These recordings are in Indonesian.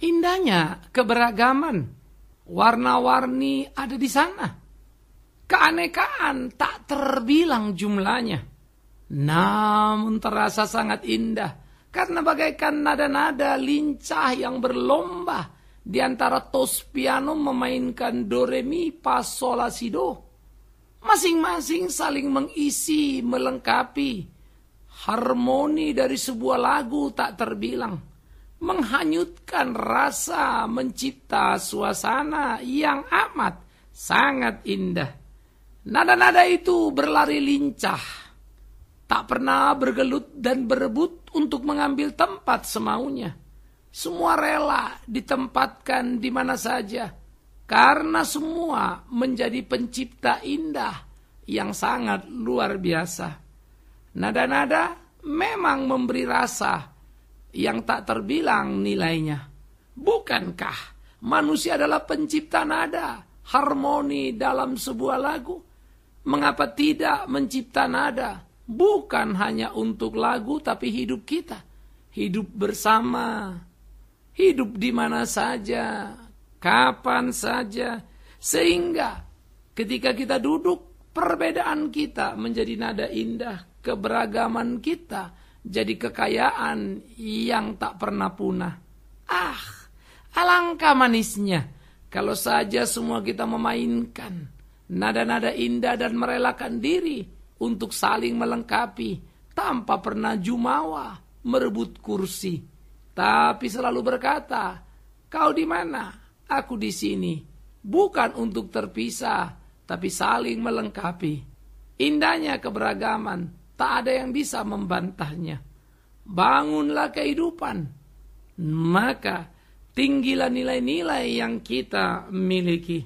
Indahnya keberagaman, warna-warni ada di sana. Keanekaan tak terbilang jumlahnya. Namun terasa sangat indah karena bagaikan nada-nada lincah yang berlomba di antara tos piano memainkan do re mi fa sol la si do. Masing-masing saling mengisi, melengkapi harmoni dari sebuah lagu tak terbilang menghanyutkan rasa mencipta suasana yang amat sangat indah. Nada-nada itu berlari lincah, tak pernah bergelut dan berebut untuk mengambil tempat semaunya. Semua rela ditempatkan di mana saja, karena semua menjadi pencipta indah yang sangat luar biasa. Nada-nada memang memberi rasa, yang tak terbilang nilainya. Bukankah manusia adalah pencipta nada, harmoni dalam sebuah lagu? Mengapa tidak mencipta nada? Bukan hanya untuk lagu, tapi hidup kita. Hidup bersama, hidup di mana saja, kapan saja, sehingga ketika kita duduk, perbedaan kita menjadi nada indah keberagaman kita jadi kekayaan yang tak pernah punah. Ah, alangkah manisnya kalau saja semua kita memainkan nada-nada indah dan merelakan diri untuk saling melengkapi tanpa pernah jumawa merebut kursi. Tapi selalu berkata, kau di mana? Aku di sini. Bukan untuk terpisah, tapi saling melengkapi. Indahnya keberagaman Tak ada yang bisa membantahnya. Bangunlah kehidupan. Maka tinggilah nilai-nilai yang kita miliki.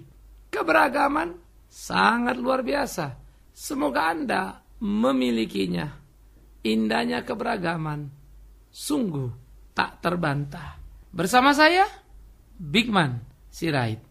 Keberagaman sangat luar biasa. Semoga Anda memilikinya. Indahnya keberagaman. Sungguh tak terbantah. Bersama saya, Bigman Sirait.